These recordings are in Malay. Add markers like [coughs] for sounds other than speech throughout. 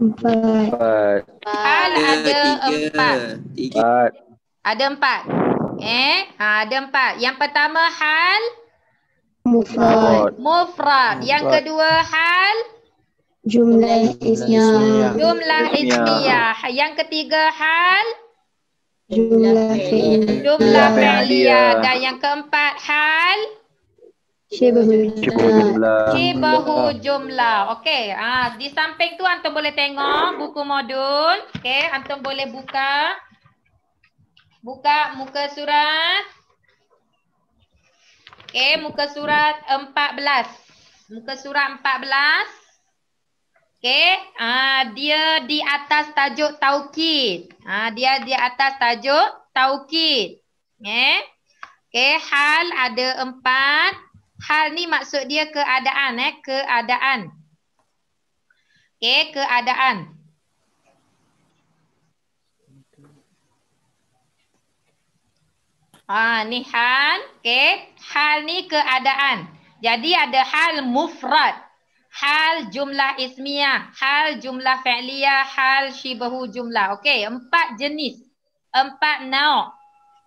Empat. Empat. Al ada tiga, empat. Tiga. Empat. Ada empat. Eh? Ha, ada empat. Yang pertama hal? Mufrad. Mufrad. Yang Mufrad. kedua hal? Jumlah ismiah. Jumlah ismiah. Yang ketiga hal? Jumlah fi'liyah. Jumlah fi'liyah. Dan yang keempat hal? Shibahu jumlah. Shibahu jumlah. Okey. Ah, di samping tu antum boleh tengok buku modul. Okey, antum boleh buka buka muka surat. Okey, muka surat 14. Muka surat 14. Okey, ah dia di atas tajuk taukid. Ah dia di atas tajuk taukid. Okey. Okey, hal ada empat. Hal ni maksud dia keadaan eh, keadaan. Okey, keadaan. Ah ni hal, okey. Hal ni keadaan. Jadi ada hal mufrad, hal jumlah ismiah, hal jumlah fi'liyah, hal syibahu jumlah. Okey, empat jenis. Empat nau.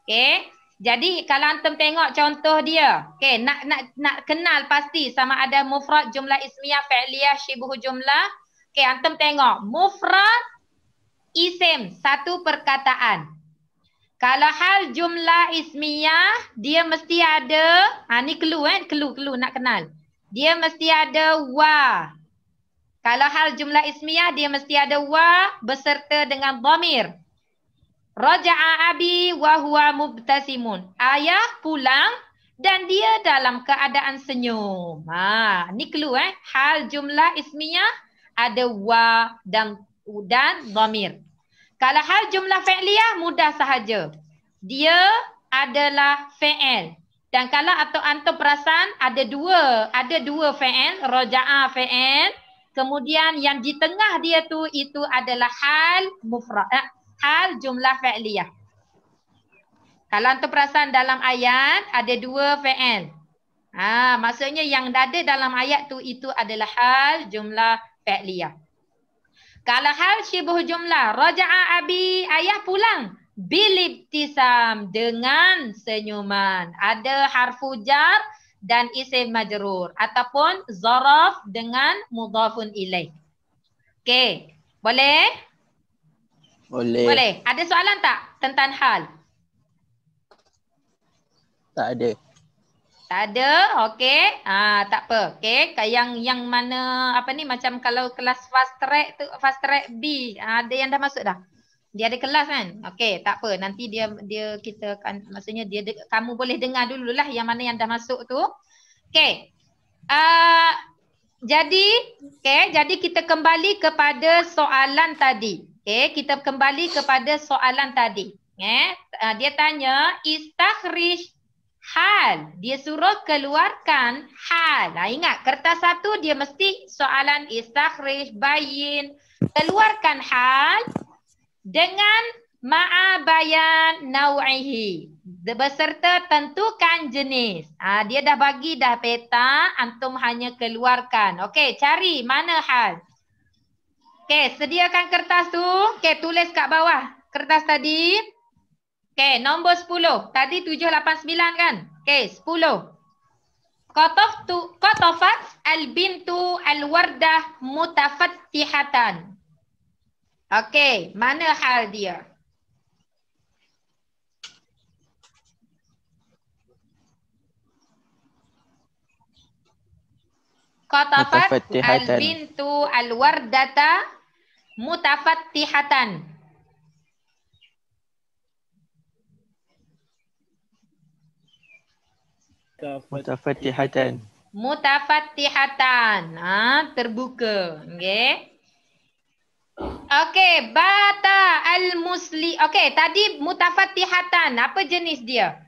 Okey. Jadi kalau antum tengok contoh dia, okay, nak nak nak kenal pasti sama ada mufrad jumlah ismiah faliyah, syibuh jumlah. Okay, antum tengok. Mufrad isim, satu perkataan. Kalau hal jumlah ismiah, dia mesti ada, ha, ni clue kan, eh? clue, clue nak kenal. Dia mesti ada wa. Kalau hal jumlah ismiah, dia mesti ada wa berserta dengan dhamir. Raja'a abi wa huwa mubtasimun. Ayah pulang dan dia dalam keadaan senyum. Ha, ni clue eh. Hal jumlah isminya ada wa dan dan Zamir. Kalau hal jumlah fi'liyah mudah sahaja. Dia adalah fi'il. Dan kalau atau antum perasan ada dua, ada dua fi'il, raja'a fi'il. Kemudian yang di tengah dia tu itu adalah hal mufrad. Eh, hal jumlah fa'liyah. Kalau tu perasan dalam ayat ada dua fa'al. Ha, maksudnya yang ada dalam ayat tu itu adalah hal jumlah fa'liyah. Kalau hal syibuh jumlah, raja'a abi ayah pulang. Bilib tisam dengan senyuman. Ada harfu jar dan isim majrur. Ataupun zaraf dengan mudhafun ilaih. Okey. Boleh? Boleh. Boleh. Ada soalan tak tentang hal? Tak ada. Tak ada. Okey. Ah ha, tak apa. Okey. Yang yang mana apa ni macam kalau kelas fast track tu fast track B. Ah, ada yang dah masuk dah. Dia ada kelas kan? Okey, tak apa. Nanti dia dia kita kan maksudnya dia kamu boleh dengar dululah yang mana yang dah masuk tu. Okey. Ah uh, jadi, okey, jadi kita kembali kepada soalan tadi. Okay, kita kembali kepada soalan tadi. Eh, uh, dia tanya, istakhrish hal. Dia suruh keluarkan hal. Nah, ha, ingat, kertas satu dia mesti soalan istakhrish bayin. Keluarkan hal dengan ma'abayan naw'ihi. beserta tentukan jenis. Ha, dia dah bagi dah peta, antum hanya keluarkan. Okey, cari mana hal. Okey, sediakan kertas tu. Okey, tulis kat bawah kertas tadi. Okey, nombor 10. Tadi 7, 8, 9 kan? Okey, 10. Kotofat al-bintu al-wardah mutafattihatan. Okey, mana hal dia? Qatafat al-bintu al-wardata mutafattihatan. Mutafattihatan. Mutafattihatan. Ha, terbuka. Okey. Okey, bata al-musli. Okey, tadi mutafattihatan. Apa jenis dia? Uh,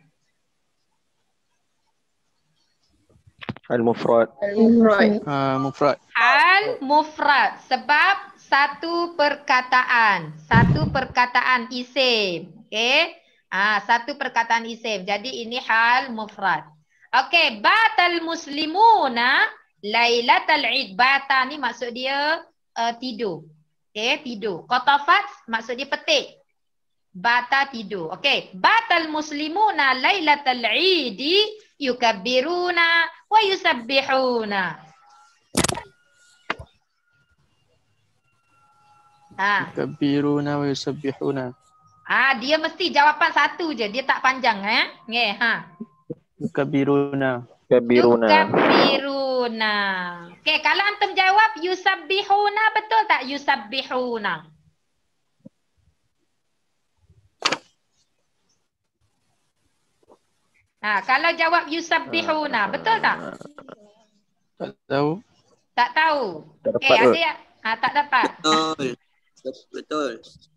Al-Mufrad. Al-Mufrad. Ha, Al-Mufrad. Al-Mufrad. Sebab satu perkataan. Satu perkataan isim. Okay. Ha, satu perkataan isim. Jadi ini hal mufrad. Okay. Batal muslimuna laylatal id. Bata ni maksud dia uh, tidur. Okay. Tidur. Kotafat maksud dia petik bata tidur. Okey, batal muslimuna lailatal idi yukabbiruna wa yusabbihuna. Ha. Yukabbiruna wa yusabbihuna. Ah, ha, dia mesti jawapan satu je. Dia tak panjang eh. Nge, ha. Yukabbiruna. Yukabbiruna. Yukabbiruna. Okey, kalau antem jawab yusabbihuna betul tak yusabbihuna? Yusabbihuna. Ha, kalau jawab yusabbihuna, uh, ah. betul tak? Tak tahu. Tak tahu. Tak okay, Okey, ada ya? ha, tak dapat. Betul. Betul.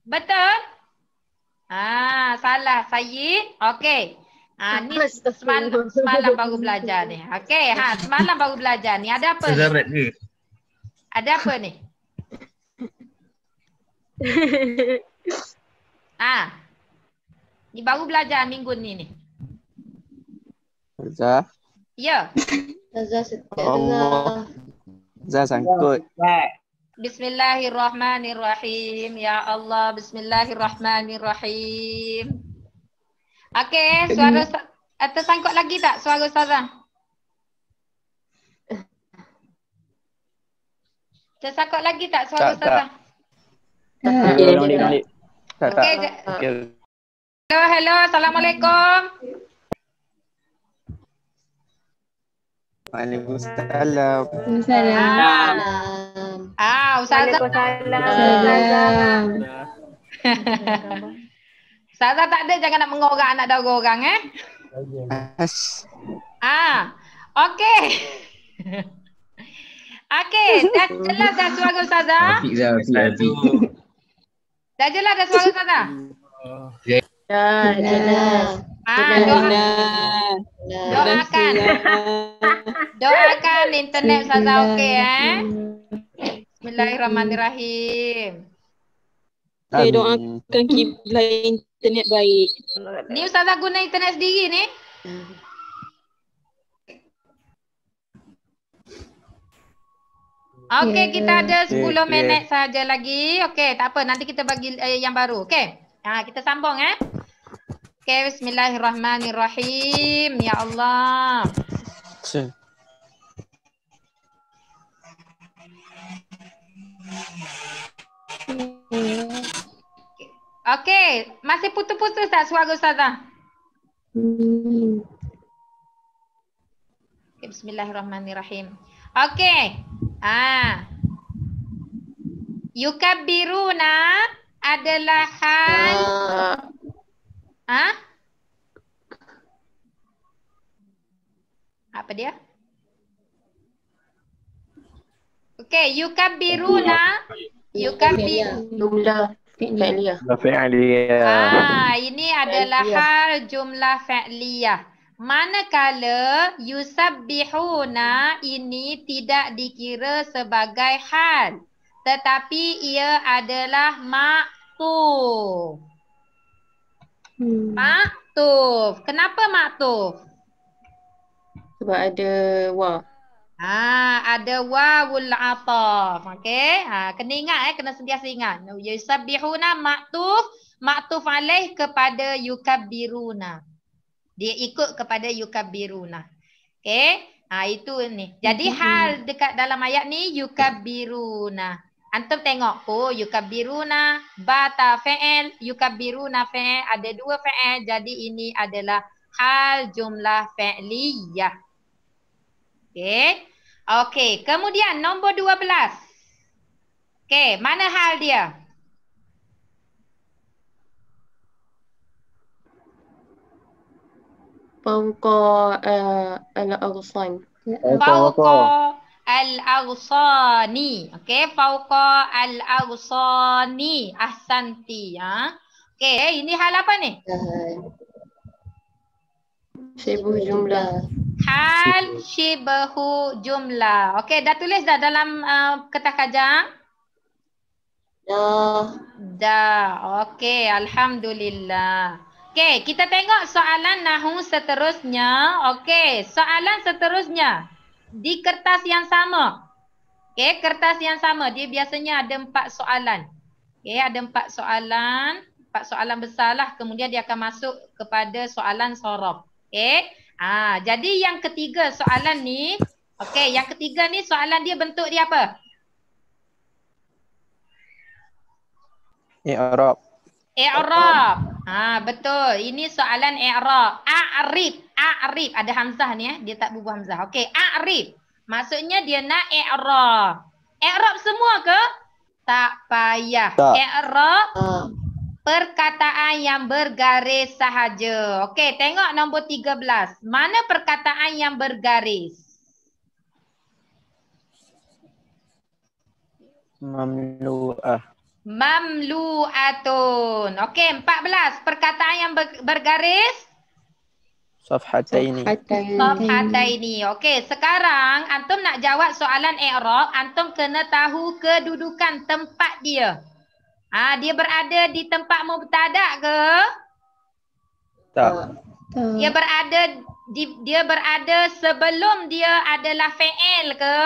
Betul? Ha, salah Sayyid. Okey. Ha, ni semalam, semalam baru belajar ni. Okey, ha, semalam baru belajar ni. Ada apa ni? ni? Ada apa ni? ah, [laughs] ha. ni baru belajar minggu ni ni. Zah. Ya. Zah Zah sangkut. Bismillahirrahmanirrahim. Ya Allah, bismillahirrahmanirrahim. Okey, suara atas eh, sangkut lagi tak suara Ustazah? Tersangkut lagi tak suara tak, Ustazah? Tak. Okay, okay, okay. Okay. Okay. Hello, hello. Assalamualaikum. Waalaikumsalam. Waalaikumsalam. Ah, Ustazah. Waalaikumsalam. [laughs] Ustazah tak ada jangan nak mengorak anak dara orang eh. Yes. Ah. Okey. [laughs] Okey, dah jelas dah suara Ustazah? dah, Dah jelas dah suara Ustazah? Ya, ya. Ya, dah, jelas. Ah Doakan. Doakan. [laughs] Doakan internet saza eh. okey eh. Bismillahirrahmanirrahim. Saya okay, doakan kita internet baik. Ni ustazah guna internet sendiri ni. Hmm. Okey, kita ada 10 okay, minit saja lagi. Okey, tak apa. Nanti kita bagi eh, yang baru. Okey. Ha, kita sambung eh. Okay, bismillahirrahmanirrahim. Ya Allah. Okay, masih putus-putus tak suara Ustazah? Okay, bismillahirrahmanirrahim. Okay. Ah. Ha. Yukabiruna adalah hal... Uh. Ah? Apa dia? Okay, you can be Runa. Lah. Ah. You can be Lula. Fi'liyah. Lah, ah, ini adalah hal jumlah fi'liyah. Manakala yusabbihuna ini tidak dikira sebagai hal. Tetapi ia adalah maktub. Hmm. Mak Kenapa Mak Tuf? Sebab ada wa. Ha, ada wa wul ataf. okay? Ha, kena ingat eh. Kena sentiasa ingat. Yusabihuna Mak Tuf. Mak Tuf alaih kepada Yukabiruna. Dia ikut kepada Yukabiruna. okay? Ha, itu ni. Jadi hmm, hmm, hmm. hal dekat dalam ayat ni Yukabiruna. Yukabiruna. Antum tengok po oh, yukabiruna bata fa'il yukabiruna fa'il ada dua fa'il jadi ini adalah hal jumlah fa'liyah. Okey. Okey, kemudian nombor 12. Okey, mana hal dia? Pauka uh, eh, al-arsan. Pauka al-aghsani. Okey, fauqa al-aghsani. Ahsanti, ya. Okey, eh, ini hal apa ni? Sibuh jumlah. Hal shibahu jumlah. Okey, dah tulis dah dalam uh, kertas kajang? Dah. Dah. Okey, alhamdulillah. Okey, kita tengok soalan nahu seterusnya. Okey, soalan seterusnya di kertas yang sama. Okey, kertas yang sama. Dia biasanya ada empat soalan. Okey, ada empat soalan. Empat soalan besarlah. Kemudian dia akan masuk kepada soalan sorof. Okey. Ah, jadi yang ketiga soalan ni. Okey, yang ketiga ni soalan dia bentuk dia apa? Eh Eh I'rab. Ha, betul. Ini soalan i'rab. A'rib. A'rib. Ada hamzah ni ya. Dia tak bubuh hamzah. Okey. A'rib. Maksudnya dia nak i'rab. I'rab semua ke? Tak payah. I'rab ha. perkataan yang bergaris sahaja. Okey, tengok nombor 13. Mana perkataan yang bergaris? Mamlu'ah. Mamlu'atun. Okey, empat belas. Perkataan yang bergaris? Safhataini. Safhataini. Okey, sekarang Antum nak jawab soalan Iqraq. Antum kena tahu kedudukan tempat dia. Ha, dia berada di tempat mubtadak ke? Tak. Dia berada di, dia berada sebelum dia adalah fa'il ke?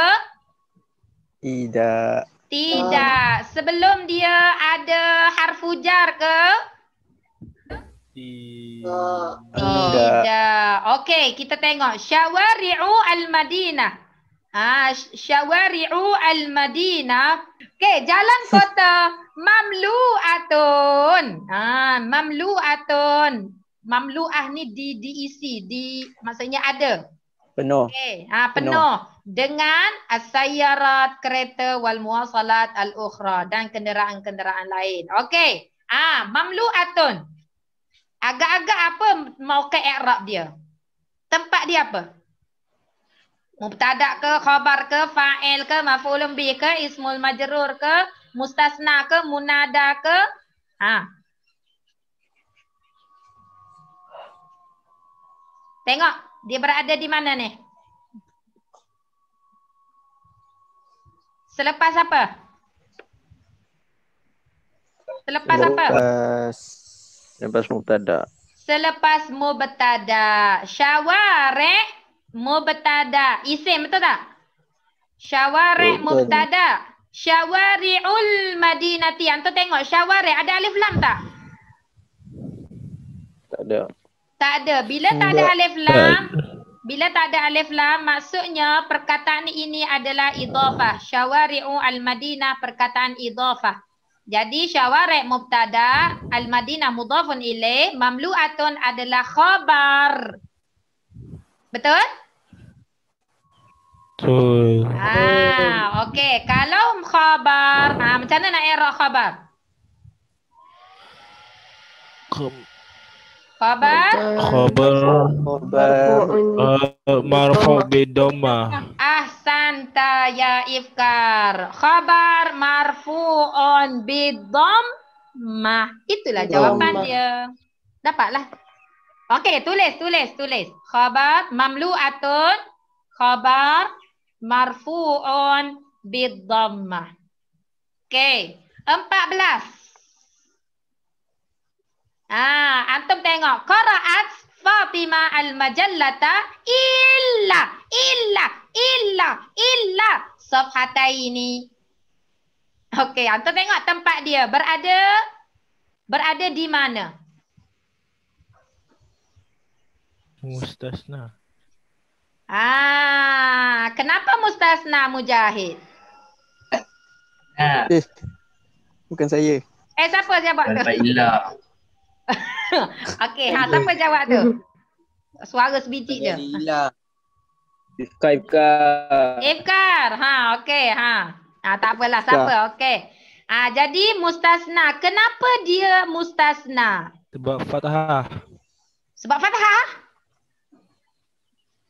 Tidak. Tidak. Uh, Sebelum dia ada harfu jar ke? Uh, tidak. Tidak. Okey, kita tengok. Syawari'u al-Madinah. Ah, syawari'u al-Madinah. Okey, jalan kota. [laughs] Mamlu'atun. Ha, Mamlu'atun. Mamlu'ah ni di diisi. Di, maksudnya ada. Penuh. Okey, ah penuh. penuh dengan asyarat kereta wal muasalat al ukhra dan kenderaan-kenderaan lain. Okey. Ah, mamluatun. Agak-agak apa mau mauqi i'rab dia? Tempat dia apa? Mubtada' ke, khabar ke, fa'il ke, maf'ulun bih ke, ismul majrur ke, mustasna ke, munada ke? Ha. Tengok, dia berada di mana ni? Selepas apa? Selepas, Selepas apa? Selepas mubtada. Selepas mubtada. Syaware eh? mubtada. Isim betul tak? Syaware eh, mubtada. Syawari'ul madinati. anto tengok syaware eh, ada alif lam tak? Tak ada. Tak ada. Bila tak ada alif lam, bila tak ada alif lam, maksudnya perkataan ini adalah idhafah. Syawari'u al-Madinah perkataan idhafah. Jadi syawari' mubtada al-Madinah mudhafun ilaih mamlu'atun adalah khabar. Betul? Betul. Ha, okey. Kalau khabar, ha, macam mana nak era khabar? Khabar. Khabar. Khabar. Khabar. Eh, bidoma. Ah santa ya ifkar. Khabar marfu'un bidom ma. Itulah jawapan dia. Dapatlah. Okey, tulis, tulis, tulis. Khabar mamlu'atun. Khabar marfu'un bidomma. Okey, empat belas. Ah, antum tengok qara'at Fatimah al-Majallata illa illa illa illa safhata ini. Okey, antum tengok tempat dia berada berada di mana? Mustasna. Ah, kenapa mustasna Mujahid? Ah. Eh, bukan saya. Eh, siapa siapa? Tak ilah. [laughs] okay, ha, siapa jawab tu? [laughs] Suara sebiji je. Lila. Ifka, Ifka. Ifka. Ha, okay. Ha. ha tak apalah, siapa? Okay. Ha, jadi mustasna. Kenapa dia mustasna? Sebab fathah. Sebab fathah?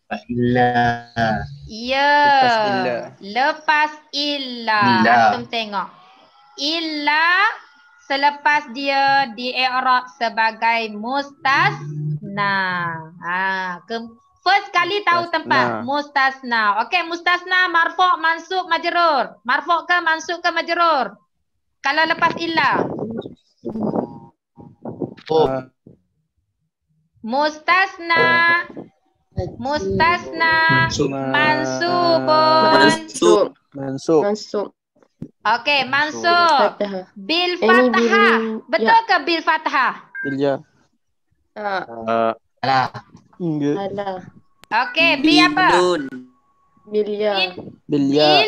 Lepas illa. Ya. Lepas illa. Lepas illa. Kita tengok. Illa selepas dia di'irab sebagai mustasna. Ha, ke first kali tahu mustasna. tempat mustasna. Okey, mustasna marfu' mansub majrur. Marfu' ke mansub ke majrur? Kalau lepas illa. Oh. Mustasna. Mustasna mansub. Mansub. Mansub. Mansub. Okey, Mansur. Bil Fatha. Ya. Betul ke Bil Fatha? Ya. Ah. ah. Ala. Enggak. Ala. Okey, bi apa? Nun. Bilia. Ya. Bilia. Ya.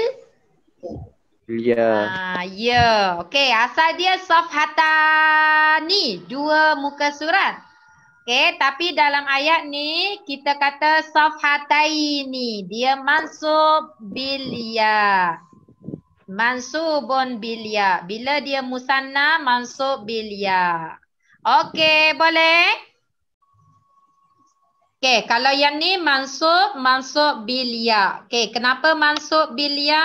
Bilia. Ah, ya. Okey, asal dia safhata ni dua muka surat. Okey, tapi dalam ayat ni kita kata safhataini. Dia mansub bilia. Mansubun bilia. Bila dia musanna, mansub bilia. Okey, boleh? Okey, kalau yang ni mansub, mansub bilia. Okey, kenapa mansub bilia?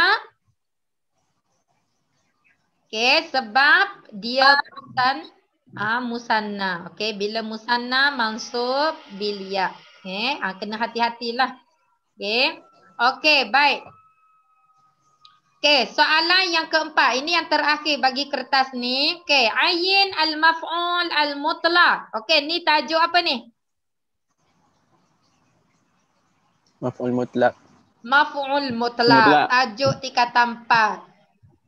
Okey, sebab dia bukan ah musanna. Okey, bila musanna, mansub bilia. Okey, eh, ah, kena hati-hatilah. Okey. Okey, baik. Okey, soalan yang keempat. Ini yang terakhir bagi kertas ni. Okey, ayin al-maf'ul al-mutlaq. Okey, ni tajuk apa ni? Maf'ul mutlaq. Maf'ul mutlaq. Tajuk tingkatan empat.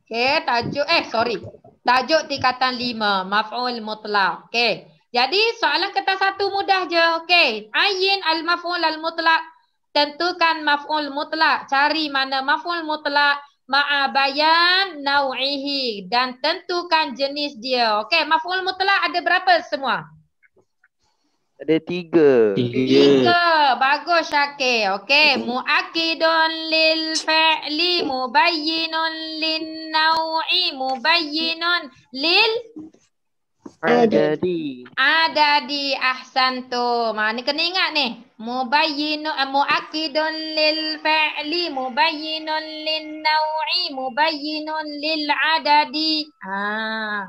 Okey, tajuk eh sorry. Tajuk tingkatan lima. Maf'ul mutlaq. Okey. Jadi soalan kertas satu mudah je. Okey, ayin al-maf'ul al-mutlaq. Tentukan maf'ul mutlaq. Cari mana maf'ul mutlaq ma'abayan nau'ihi dan tentukan jenis dia. Okey, maful mutlak ada berapa semua? Ada tiga. Tiga. tiga. Bagus Syakir. Okey. Mu'akidun lil fa'li mubayyinun lin naw'i mubayyinun lil ada di. Ada di ahsan tu. Mana kena ingat ni? Mubayyin uh, eh, muakkidun lil fi'li mubayyinun lin naw'i mubayyinun lil adadi. Ha.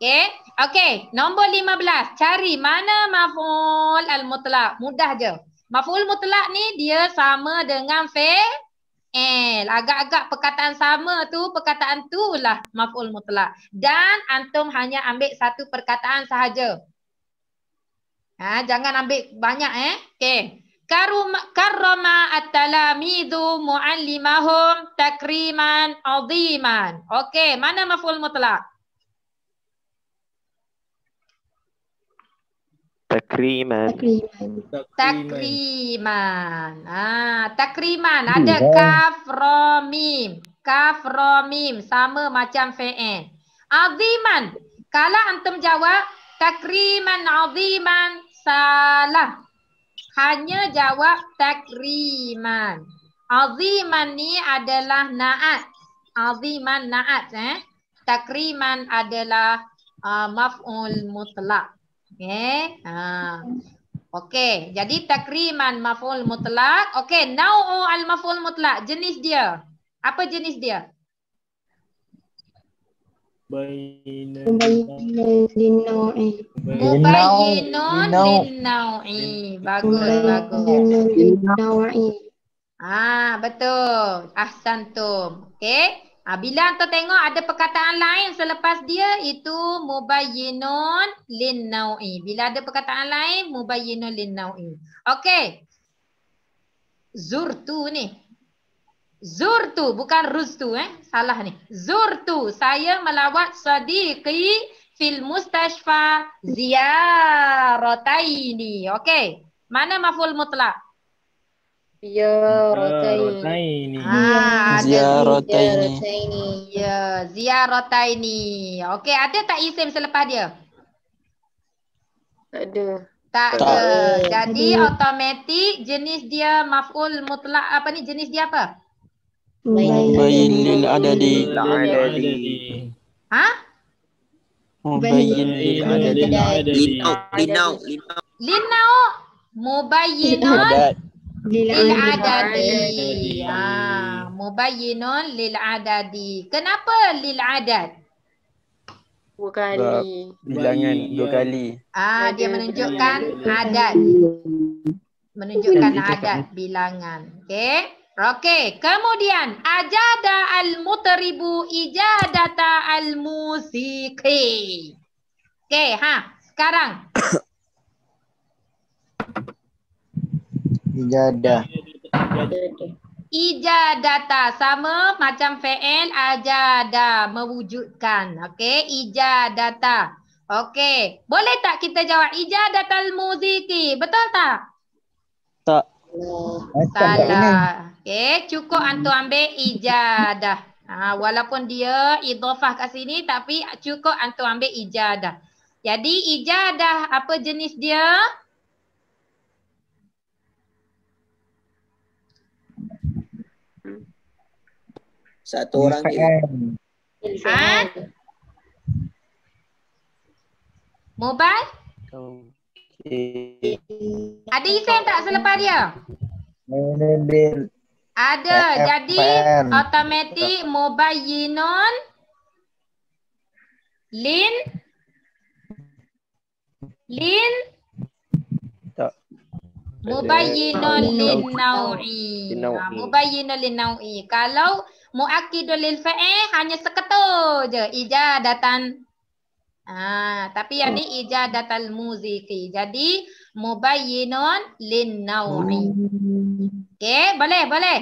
Okey. Okey, nombor 15. Cari mana maf'ul al mutlaq. Mudah je. Maf'ul mutlaq ni dia sama dengan fi'il L. Eh, agak-agak perkataan sama tu, perkataan tu lah maf'ul mutlak. Dan antum hanya ambil satu perkataan sahaja. Ha, jangan ambil banyak eh. Okay. Karuma, karuma at-talamidu mu'allimahum takriman aziman. Okay, mana maf'ul mutlak? Takriman. Takriman. Takriman. Ah, takriman. Hmm. Ada kaf romim. Kaf romim. Sama macam fe'en. Aziman. Kalau antum jawab, takriman aziman. Salah. Hanya jawab takriman. Aziman ni adalah na'at. Aziman na'at eh. Takriman adalah uh, maf'ul mutlak. Okay. Ha. Okay. Jadi takriman maful mutlak. Okay. Now al maful mutlak. Jenis dia. Apa jenis dia? Mubayyinun linaw'i. Bagus, bagus. Ah, betul. Ahsan Ahsantum. Okay. Ha, bila tu tengok ada perkataan lain selepas dia itu mubayyinun linnau'i. Bila ada perkataan lain mubayyinun linnau'i. Okey. Zurtu ni. Zurtu bukan rustu eh. Salah ni. Zurtu. Saya melawat sadiqi fil mustashfa ziyarataini. Okey. Mana maful mutlak? Ya rotaini. Ha, ya rotaini. rotaini. Ah, ya ziarotaini. Ya, ya, Okey, ada tak isim selepas dia? Tak ada. Tak, tak ada. ada. Jadi automatik jenis dia maf'ul mutlak apa ni? Jenis dia apa? Bayin lil adadi. Ha? Mubayyin lil adadi. Linau, linau, linau. Linau, mubayyin lil adadi ya mubayyinun lil adadi kenapa lil adad dua kali bilangan dua kali ah dia menunjukkan adat, menunjukkan adat bilangan okey okey kemudian ajada al mutribu ijadata al musiqi okey ha sekarang Ijadah. Ijadata sama macam fa'il ajada mewujudkan. Okey, ijadata. Okey, boleh tak kita jawab ijadatal muziki? Betul tak? Tak. Eh, Salah. Okey, cukup hmm. antum ambil ijadah. Ha, walaupun dia idhafah kat sini tapi cukup antu ambil ijadah. Jadi ijadah apa jenis dia? Satu orang KM. je. Ilfan. Mobile? Okay. Ada Ethan tak selepas dia? Menembil. Ada. FFM. Jadi automatic mobile Yinon. Lin. Lin. Tak. Mobile Yinon Lin Naui. Ah, mobile Yinon Lin Naui. Kalau Mu'akidul lil fa'il hanya seketul je. Ijadatan. Ah, tapi yang ni hmm. ijadatal muziki. Jadi mubayyinun lin naw'i. Okey, boleh, boleh.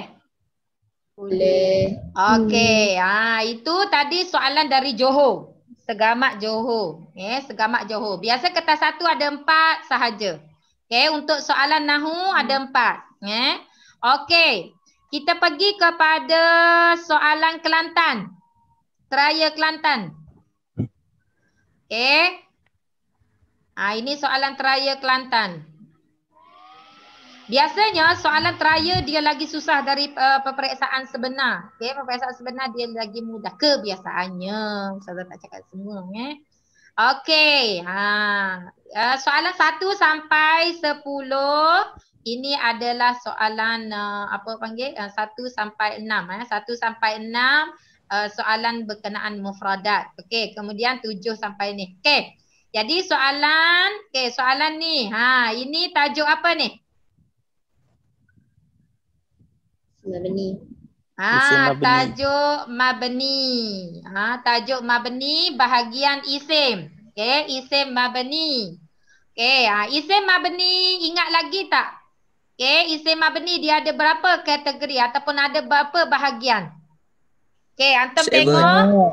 Boleh. Okey. Ah, itu tadi soalan dari Johor. Segamat Johor. Eh, ya, segamat Johor. Biasa kertas satu ada empat sahaja. Okey, untuk soalan Nahu ada hmm. empat. Eh. Okey. Kita pergi kepada soalan Kelantan. Teraya Kelantan. Okay. Ha, ah, ini soalan teraya Kelantan. Biasanya soalan teraya dia lagi susah dari uh, peperiksaan sebenar. Okay, peperiksaan sebenar dia lagi mudah. Kebiasaannya. Saya tak cakap semua. Eh. Okay. Ha. Uh, soalan satu sampai sepuluh. 10 ini adalah soalan uh, apa panggil uh, eh, 1 sampai 6 eh 1 sampai 6 uh, eh, soalan berkenaan mufradat okey kemudian 7 sampai ni okey jadi soalan okey soalan ni ha ini tajuk apa ni mabni ha tajuk mabni ha tajuk mabni bahagian isim okey isim mabni okey ha isim mabni ingat lagi tak Okay, isim mabni dia ada berapa kategori ataupun ada berapa bahagian? Okay, antum Seven. tengok.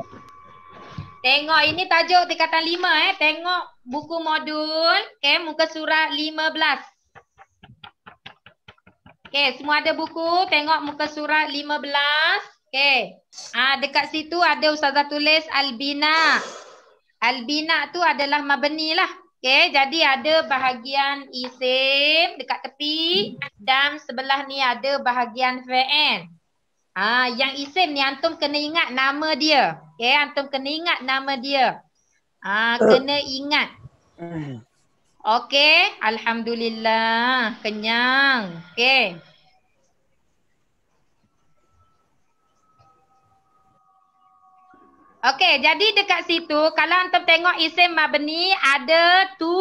Tengok ini tajuk tingkatan lima eh. Tengok buku modul. Okay, muka surat lima belas. Okay, semua ada buku. Tengok muka surat lima belas. Okay. Ah, ha, dekat situ ada ustazah tulis albina. Albina tu adalah mabni lah. Okay, jadi ada bahagian isim dekat tepi dan sebelah ni ada bahagian fa'il. Ah, ha, yang isim ni antum kena ingat nama dia. Okay, antum kena ingat nama dia. Ah, kena ingat. Hmm. Okay, alhamdulillah, kenyang. Okay. Okey, jadi dekat situ kalau anda tengok isim mabni ada tu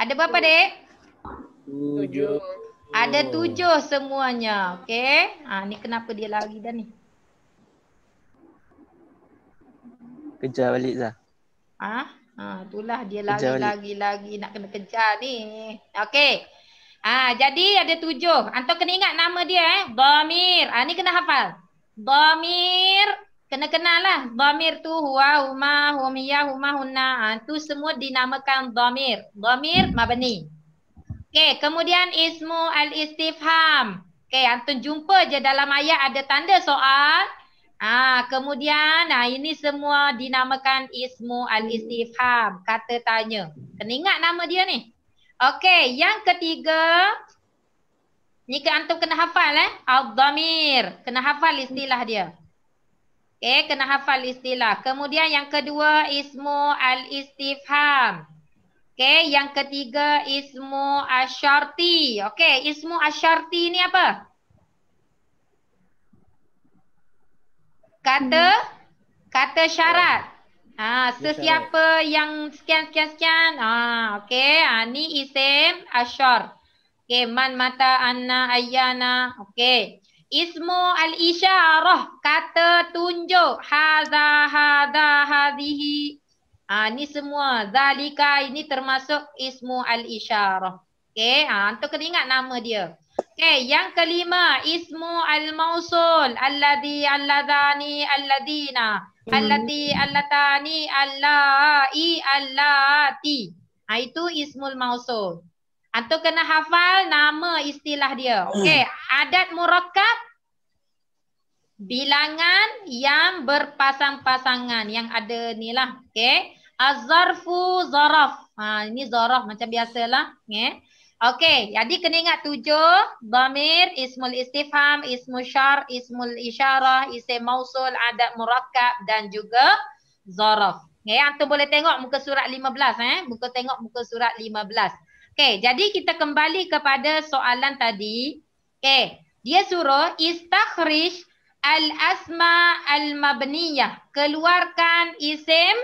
ada berapa dek? Tujuh. Ada tujuh semuanya. Okey. Ha, ni kenapa dia lari dah ni? Kejar balik Zah. Ha? ha itulah dia lari lagi lari lari, nak kena kejar ni. Okey. ah jadi ada tujuh. Anto kena ingat nama dia eh. Bamir. Ha, ni kena hafal. Dhamir kena kenal lah. dhamir tu huwa huma humiyah huma hunna ha, tu semua dinamakan dhamir dhamir mabni okey kemudian ismu al istifham okey antum jumpa je dalam ayat ada tanda soal ah ha, kemudian nah ha, ini semua dinamakan ismu al istifham kata tanya kena ingat nama dia ni okey yang ketiga jika antum kena hafal eh. Al-Dhamir. Kena hafal istilah dia. Okay, kena hafal istilah. Kemudian yang kedua ismu al-istifham. Okay, yang ketiga ismu asyarti. Okay, ismu asyarti ni apa? Kata, kata syarat. Ha, sesiapa yang sekian, sekian, sekian. Ha, okay, ha, ni isim asyarti. Okey, man mata anna ayana. okay. Ismu al-isyarah, kata tunjuk. Hadha hadha hadhihi. Ha, ni semua. Zalika ini termasuk ismu al-isyarah. Okey, ha, untuk kena ingat nama dia. Okay, yang kelima. Ismu al-mausul. Alladhi alladhani alladhina. Alladhi alladhani allai allati. Ha, itu ismul mausul. Atau kena hafal nama istilah dia. Hmm. Okey, adat murakab bilangan yang berpasang-pasangan yang ada ni lah. Okey. azharfu zarfu zaraf. Ha ini zaraf macam biasalah, okey. Okey, jadi kena ingat tujuh. Dhamir, ismul istifham, ismul syar, ismul isyarah, isim mausul, adat murakab dan juga zaraf. Okey, antum boleh tengok muka surat 15 eh. Muka tengok muka surat 15. Okey, jadi kita kembali kepada soalan tadi. Okey, dia suruh istakhrij al-asma al-mabniyah. Keluarkan isim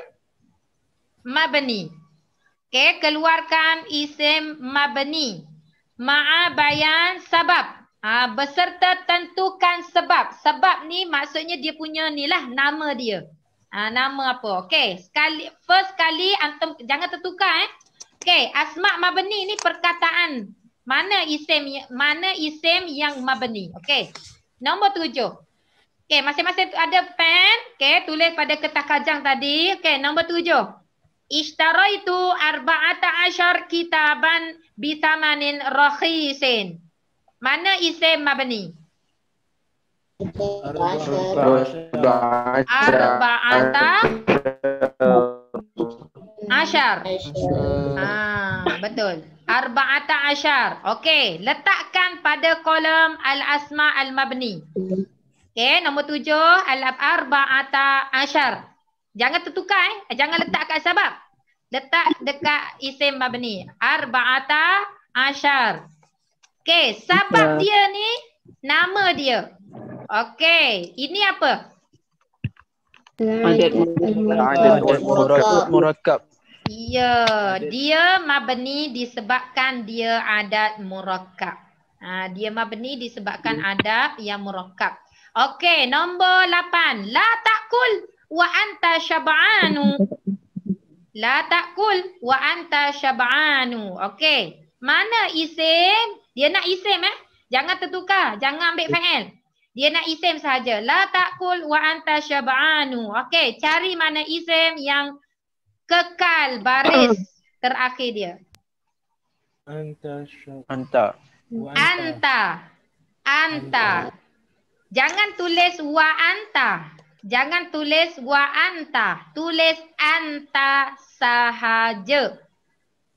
mabni. Okey, keluarkan isim mabni. Ma'a bayan sebab, Ah ha, beserta tentukan sebab. Sebab ni maksudnya dia punya ni lah nama dia. Ah ha, nama apa? Okey, sekali first kali antum jangan tertukar eh. Okay, asma mabni ni perkataan mana isim mana isim yang mabni. Okay, nombor tujuh. Okay, masing-masing ada pen. Okay, tulis pada kertas kajang tadi. Okay, nombor tujuh. itu arba'ata asyar kitaban bitamanin rakhisin. Mana isim mabni? Arba'ata. Arba'ata. Arba'ata. Hmm, Ashar. Ah, betul. Arba'ata Ashar. Okey, letakkan pada kolom Al-Asma Al-Mabni. Okey, nombor tujuh. Al-Arba'ata Ashar. Jangan tertukar eh. Jangan letak kat sabab. Letak dekat isim Mabni. Arba'ata Ashar. Okey, sabab dia ni, nama dia. Okey, ini apa? Adat murakab. Ya, dia mabni disebabkan dia adat murakab. Ha, dia mabni disebabkan hmm. adat yang murakab. Okey, nombor lapan. La takul wa anta syaba'anu. [laughs] La takul wa anta syaba'anu. Okey, mana isim? Dia nak isim eh? Jangan tertukar. Jangan ambil fa'il. Dia nak isim sahaja. La takul wa anta syaba'anu. Okey, cari mana isim yang kekal baris terakhir dia. Anta. Anta. Anta. Anta. Jangan tulis wa anta. Jangan tulis wa anta. Tulis anta sahaja.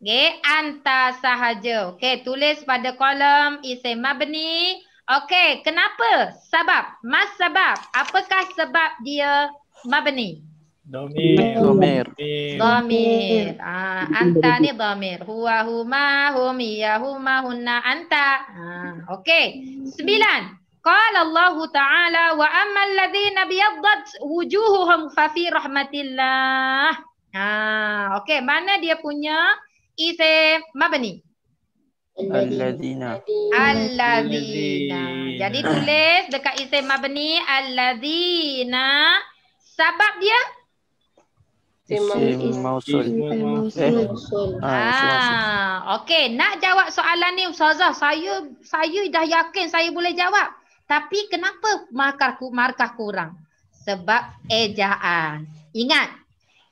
Okey, anta sahaja. Okey, tulis pada kolom isim mabni. Okey, kenapa? Sebab. Mas sebab. Apakah sebab dia mabni? Domir. Domir. Ah, anta ni domir. Huwa huma hum ya huma hunna anta. Ah, okay. Sembilan. Qala Allah Ta'ala wa ammal ladhina biyaddat wujuhuhum fafi rahmatillah. Ah, okay. Mana dia punya isim? Mabani. Alladzina. Alladzina. Jadi tulis dekat isim Mabani. Alladzina. Sebab dia? Simam Ismail Mausul. Ah, ah okey. Nak jawab soalan ni Ustazah, saya saya dah yakin saya boleh jawab. Tapi kenapa markah, markah kurang? Sebab ejaan. Ingat,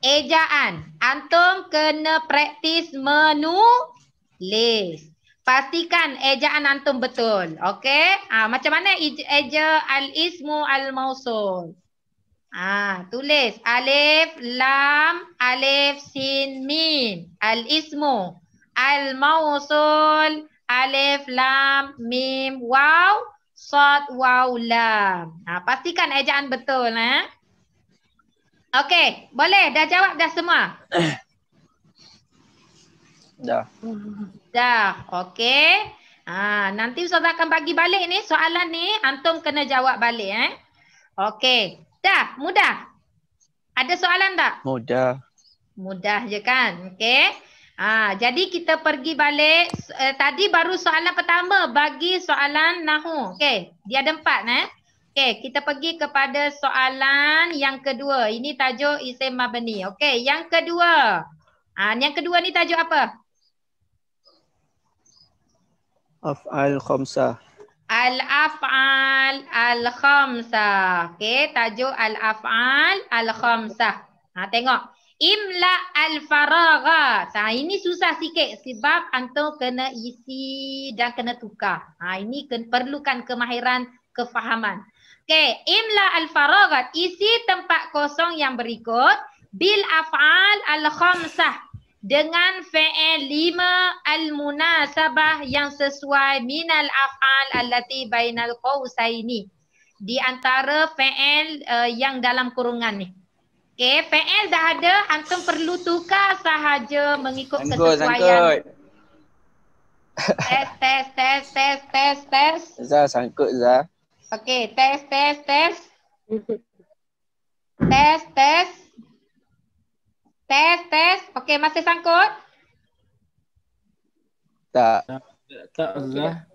ejaan. Antum kena praktis menulis. Pastikan ejaan antum betul. Okey? Ah, macam mana eja al-ismu al-mausul? Ah, tulis. Alif, lam, alif, sin, Mim Al-ismu. Al-mausul. Alif, lam, mim, waw. Sot, waw, lam. Ah, pastikan ejaan betul. Eh? Okey, boleh. Dah jawab dah semua? [coughs] dah. Dah, okey. Ah, nanti Ustaz akan bagi balik ni soalan ni. Antum kena jawab balik. Eh? Okey. Dah, mudah. Ada soalan tak? Mudah. Mudah je kan. Okey. Ha, jadi kita pergi balik. Uh, tadi baru soalan pertama bagi soalan Nahu. Okey. Dia ada empat. Eh? Okey. Kita pergi kepada soalan yang kedua. Ini tajuk Isim Mabani. Okey. Yang kedua. Ha, yang kedua ni tajuk apa? Af'al Khomsah. Al-af'al al-khamsah. Okey, tajuk al-af'al al-khamsah. Ha tengok. Imla al-faragha. Ha ini susah sikit sebab antum kena isi dan kena tukar. Ha ini ke- perlukan kemahiran kefahaman. Okey, imla al-faragha. Isi tempat kosong yang berikut bil af'al al-khamsah dengan fi'il lima al-munasabah yang sesuai minal af'al allati bainal qawsaini di antara fi'il uh, yang dalam kurungan ni. Okay, fi'il dah ada, antum perlu tukar sahaja mengikut sangkut, kesesuaian. Sangkut. [laughs] Test, test, test, test, test, test. Zah, sangkut za. Okay, test, test, test. test, test. Tes, tes. Okey, masih sangkut? Tak. Tak, Azlah.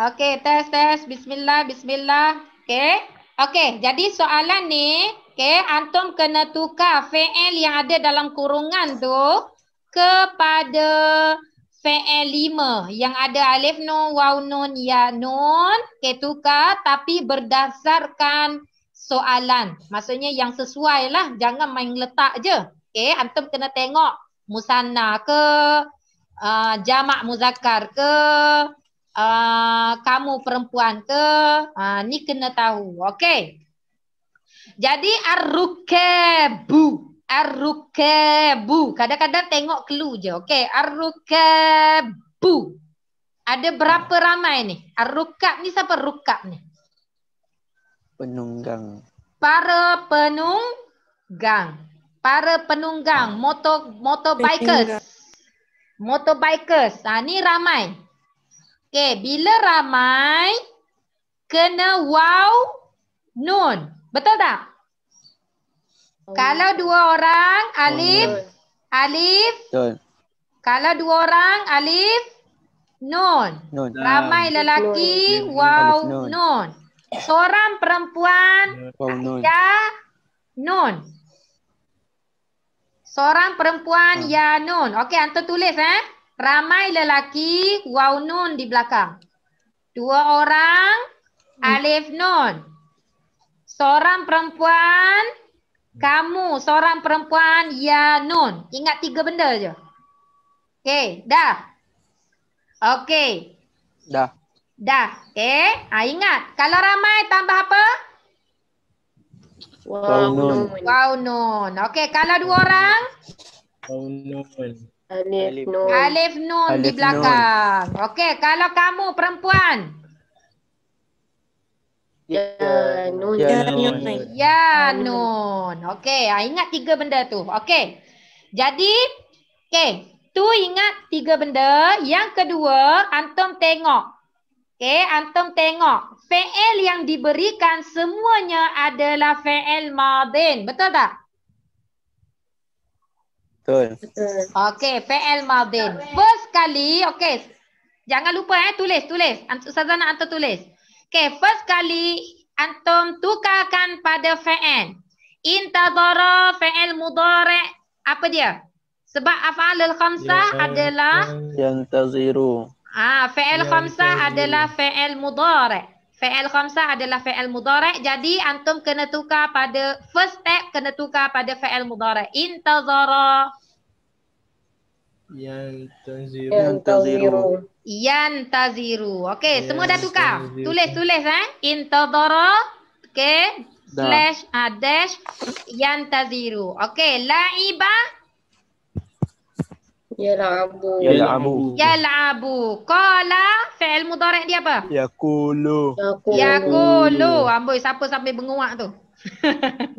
Okey, tes, tes. Bismillah, bismillah. Okey. Okey, jadi soalan ni, okey, antum kena tukar fa'il yang ada dalam kurungan tu kepada fa'il lima yang ada alif nun, waw nun, ya nun. Okey, tukar tapi berdasarkan soalan. Maksudnya yang sesuai lah. Jangan main letak je. Okay, eh, antum kena tengok musanna ke, uh, jamak muzakkar ke, uh, kamu perempuan ke, uh, ni kena tahu. Okay. Jadi ar-rukabu. Ar-rukabu. Kadang-kadang tengok clue je. Okay. Ar-rukabu. Ada berapa ramai ni? ar ni siapa rukab ni? Penunggang. Para penunggang para penunggang ha. Ah. motor motorbikers. Motorbikers. Ha ni ramai. Okey, bila ramai kena wow nun. Betul tak? Oh. Kalau dua orang oh, alif oh, alif betul. Kalau dua orang alif nun. Ah. Ramai nah, lelaki wow nun. nun. Seorang perempuan wow, nun. Ya nun. Seorang perempuan ha. Yanun. Okey, hantar tulis eh. Ramai lelaki waw nun di belakang. Dua orang hmm. alif nun. Seorang perempuan hmm. kamu, seorang perempuan ya nun Ingat tiga benda je. Okey, dah. Okey. Dah. Dah. Okey. Ha, ingat. Kalau ramai tambah apa? Wow, Nun. Wow, Nun. Okay, kalau dua orang. Wow, Nun. Alif, Alif Nun. Alif Nun di belakang. Nun. Okay, kalau kamu perempuan. Ya, ya, ya, ya Nun. Ya, Nun. Ya, Nun. Okay, ah, ingat tiga benda tu. Okay. Jadi, okay. Tu ingat tiga benda. Yang kedua, antum tengok. Okay, antum tengok fa'il yang diberikan semuanya adalah fa'il madin. Betul tak? Betul. Okey, fa'il madin. First kali, okey. Jangan lupa eh, tulis, tulis. Ustazah nak hantar tulis. Okey, first kali antum tukarkan pada fa'il. Intadara fa'il mudara' apa dia? Sebab af'alul khamsah ya, adalah yang taziru. Ah, fa'il ya, khamsah adalah fa'il mudara'. Fi'il khamsah adalah fi'il mudara' jadi antum kena tukar pada first step kena tukar pada fi'il mudara' intazara yantaziru yantaziru okey semua dah tukar tulis tulis eh intazara okey slash uh, dash yantaziru okey laiba Yalabu. Yalabu. Yalabu. Qala fi'il mudhari' dia apa? Yaqulu. Yaqulu. Amboi siapa sampai menguak tu?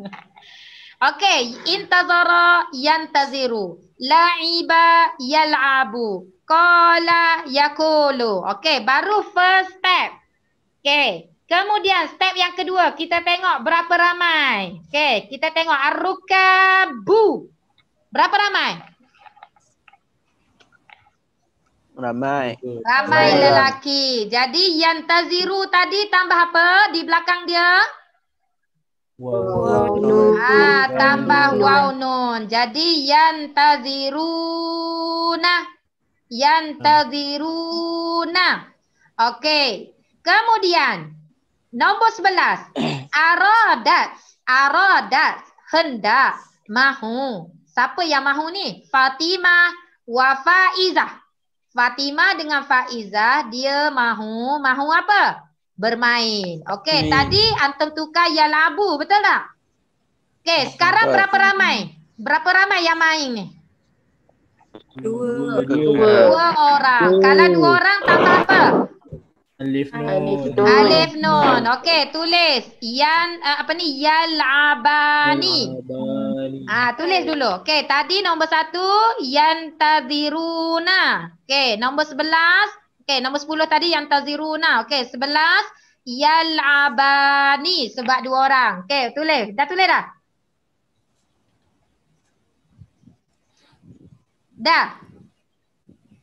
[laughs] Okey, intazara yantaziru. Laiba yalabu. Qala yakulu. Okey, baru first step. Okey. Kemudian step yang kedua, kita tengok berapa ramai. Okey, kita tengok arukabu. Berapa ramai? Ramai. Ramai lelaki. Jadi yang taziru tadi tambah apa di belakang dia? Wow. wow. Ah, ah tambah wow Jadi yang taziru nah. Yang ah. taziru nah. Okey. Kemudian nombor sebelas. [coughs] Aradat. Aradat. Hendak. Mahu. Siapa yang mahu ni? Fatimah. Wafaizah. Fatima dengan Faiza dia mahu mahu apa? Bermain. Okey, hmm. tadi antum tukar ya labu, betul tak? Okey, sekarang Sebab. berapa ramai? Berapa ramai yang main ni? Dua. Dua, dua orang. Dua. Kalau dua orang tambah apa? Alif Nun. Alif Nun. Okey, tulis. Yan uh, eh, apa ni? Yalabani. Ah, tulis dulu. Okey, tadi nombor satu Yan Taziruna. Okey, nombor sebelas. Okey, nombor sepuluh tadi Yan Taziruna. Okey, sebelas Yalabani sebab dua orang. Okey, tulis. Dah tulis dah? Dah.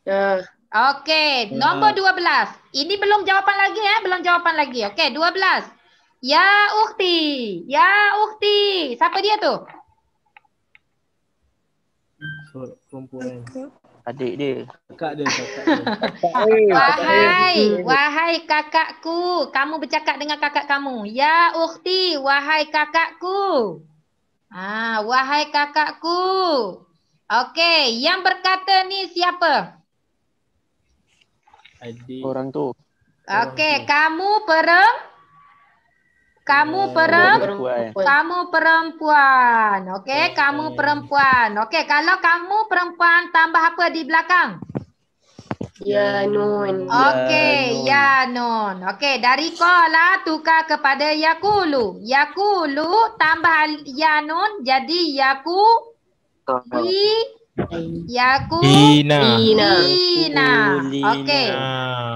Dah. Uh. Okey, ya. nombor dua belas. Ini belum jawapan lagi ya, belum jawapan lagi. Okey, dua belas. Ya Ukti, Ya Ukti. Siapa dia tu? Kumpulan. Adik dia. Kakak dia. Kakak dia. [laughs] wahai, wahai kakakku. Kamu bercakap dengan kakak kamu. Ya Ukti, wahai kakakku. Ah, wahai kakakku. Okey, yang berkata ni siapa? Adik. Orang tu. Okey, kamu pereng kamu hmm, perempuan. Kamu perempuan. Okey, okay. kamu perempuan. Okey, kalau kamu perempuan tambah apa di belakang? Ya nun. Okey, ya nun. Ya, Okey, dari qala tukar kepada Yakulu. Yakulu tambah ya nun jadi yaqu. Di Yaku ya, Ina. Ina. Ina. Okey.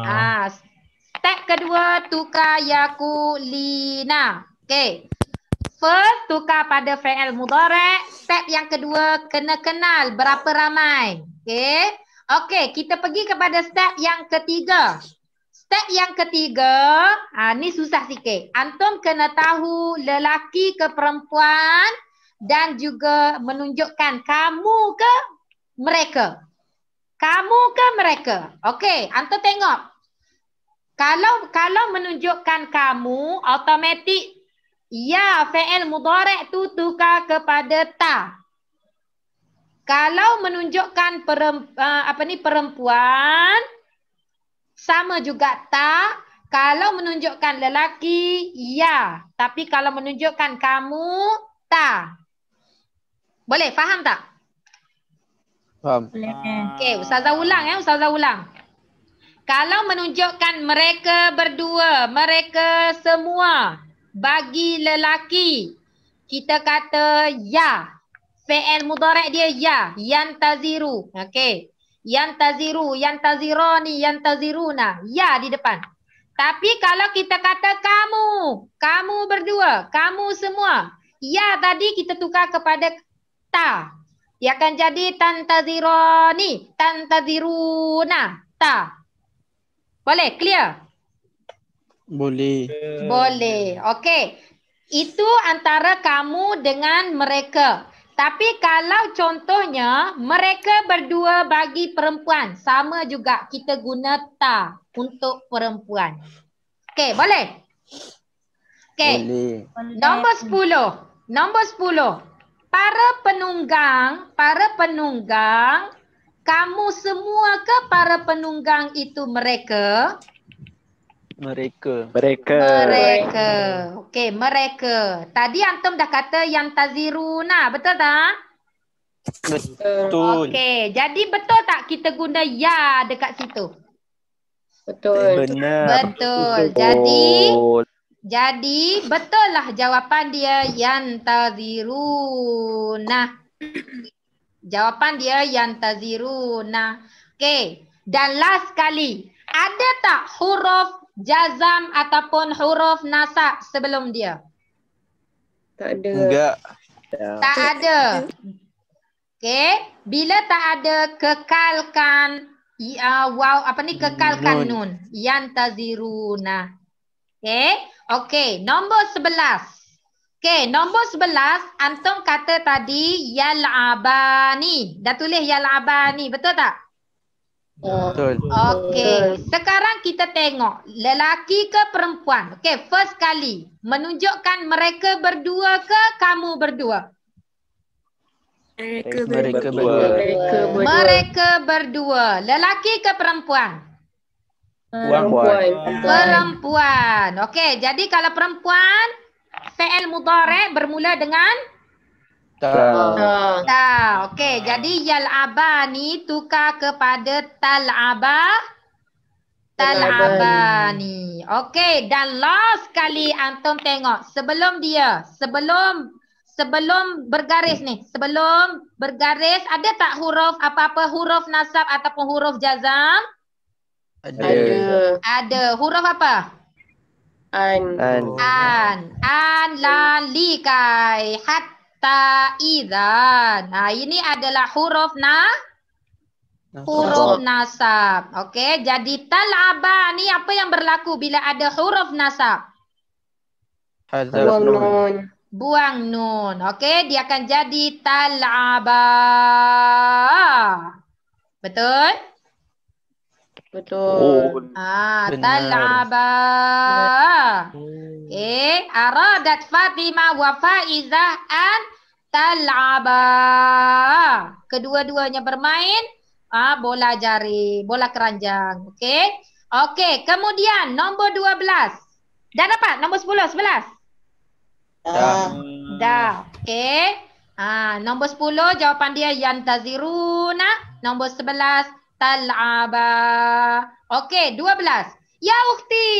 Ha, step kedua tukar Yaku Lina. Okey. First tukar pada fi'il mudhari'. Step yang kedua kena kenal berapa ramai. Okey. Okey, kita pergi kepada step yang ketiga. Step yang ketiga, ha, ni susah sikit. Antum kena tahu lelaki ke perempuan dan juga menunjukkan kamu ke mereka? Kamu ke mereka? Okey, anda tengok. Kalau kalau menunjukkan kamu, automatik ya fa'il mudhari' tu tukar kepada ta. Kalau menunjukkan peremp, eh, apa ni perempuan sama juga ta. Kalau menunjukkan lelaki, ya. Tapi kalau menunjukkan kamu, ta. Boleh, faham tak? Faham. Okey, ustazah ulang ya, ustazah ulang. Kalau menunjukkan mereka berdua, mereka semua bagi lelaki, kita kata ya. PL mudarek dia ya. Yang taziru. Okey. Yang taziru. Yang tazironi. Yang taziruna. Ya di depan. Tapi kalau kita kata kamu. Kamu berdua. Kamu semua. Ya tadi kita tukar kepada ta. Ia akan jadi tantazirani, tantaziruna. Ta. Boleh clear? Boleh. Boleh. Okey. Itu antara kamu dengan mereka. Tapi kalau contohnya mereka berdua bagi perempuan, sama juga kita guna ta untuk perempuan. Okey, boleh? Okey. Boleh. Nombor 10. Nombor 10 para penunggang, para penunggang, kamu semua ke para penunggang itu mereka? Mereka. Mereka. Mereka. Okey, mereka. Tadi Antum dah kata yang taziruna, betul tak? Betul. Okey, jadi betul tak kita guna ya dekat situ? Betul. Benar. Betul. Jadi, betul. Jadi betul lah jawapan dia yantaziruna. jawapan dia yantaziruna. Okay dan last kali, ada tak huruf jazam ataupun huruf nasab sebelum dia? Tak ada. Enggak. Tak ada. Okay bila tak ada kekalkan ya, wow apa ni kekalkan nun, nun. yantaziruna. Okay Okey, nombor sebelas. Okey, nombor sebelas, Antum kata tadi Yal'abani. Dah tulis Yal'abani, betul tak? Ya, oh, betul. Okey, sekarang kita tengok lelaki ke perempuan. Okey, first kali. Menunjukkan mereka berdua ke kamu berdua? Mereka berdua. Mereka berdua. Mereka berdua. Mereka berdua. Lelaki ke perempuan? Perempuan. Perempuan. Okey, jadi kalau perempuan fi'il mudhari' bermula dengan ta. Ta. Okey, jadi yal'aba ni tukar kepada tal'aba. Tal'aba ni. Okey, dan last kali antum tengok sebelum dia, sebelum sebelum bergaris ni, sebelum bergaris ada tak huruf apa-apa huruf nasab ataupun huruf jazam? Ada. Ada. Huruf apa? An. An. An. An la li kai hatta idza. Nah, ini adalah huruf na huruf nasab. Okey, jadi talaba ni apa yang berlaku bila ada huruf nasab? Buang nun. Buang nun. Okey, dia akan jadi talaba. Betul? Betul. Ah, talaba. Eh, aradat Fatima wa Faizah an talaba. Kedua-duanya bermain ah bola jari, bola keranjang. Okey. Okey, kemudian nombor 12. Dah dapat nombor 10, 11. Dah. Dah. Okey. Ah, nombor 10 jawapan dia yantaziruna. Nombor 11 tal'aba. Okey, dua belas. Ya ukti,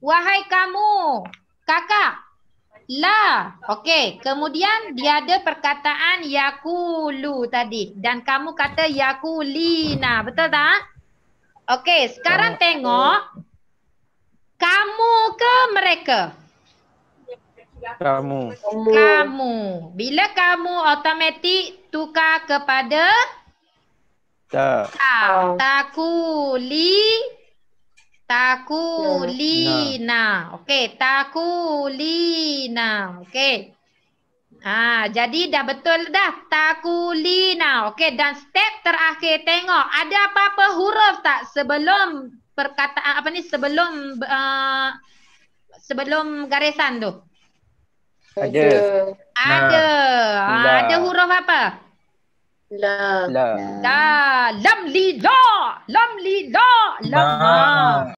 wahai kamu, kakak. La, okey. Kemudian dia ada perkataan yakulu tadi. Dan kamu kata yakulina, betul tak? Okey, sekarang tengok. Kamu ke mereka? Kamu. Kamu. Bila kamu automatik tukar kepada... Ta. Ta. Takuli. Takulina. Hmm. Okey, takulina. Okey. Ah, jadi dah betul dah. Takulina. Okey, dan step terakhir tengok ada apa-apa huruf tak sebelum perkataan apa ni sebelum uh, sebelum garisan tu? Ada. Ada. Ha, nah, ada. ada huruf apa? Uh, La. La. La. Lam li la. Lam li la. Lam la. Ah. Ah.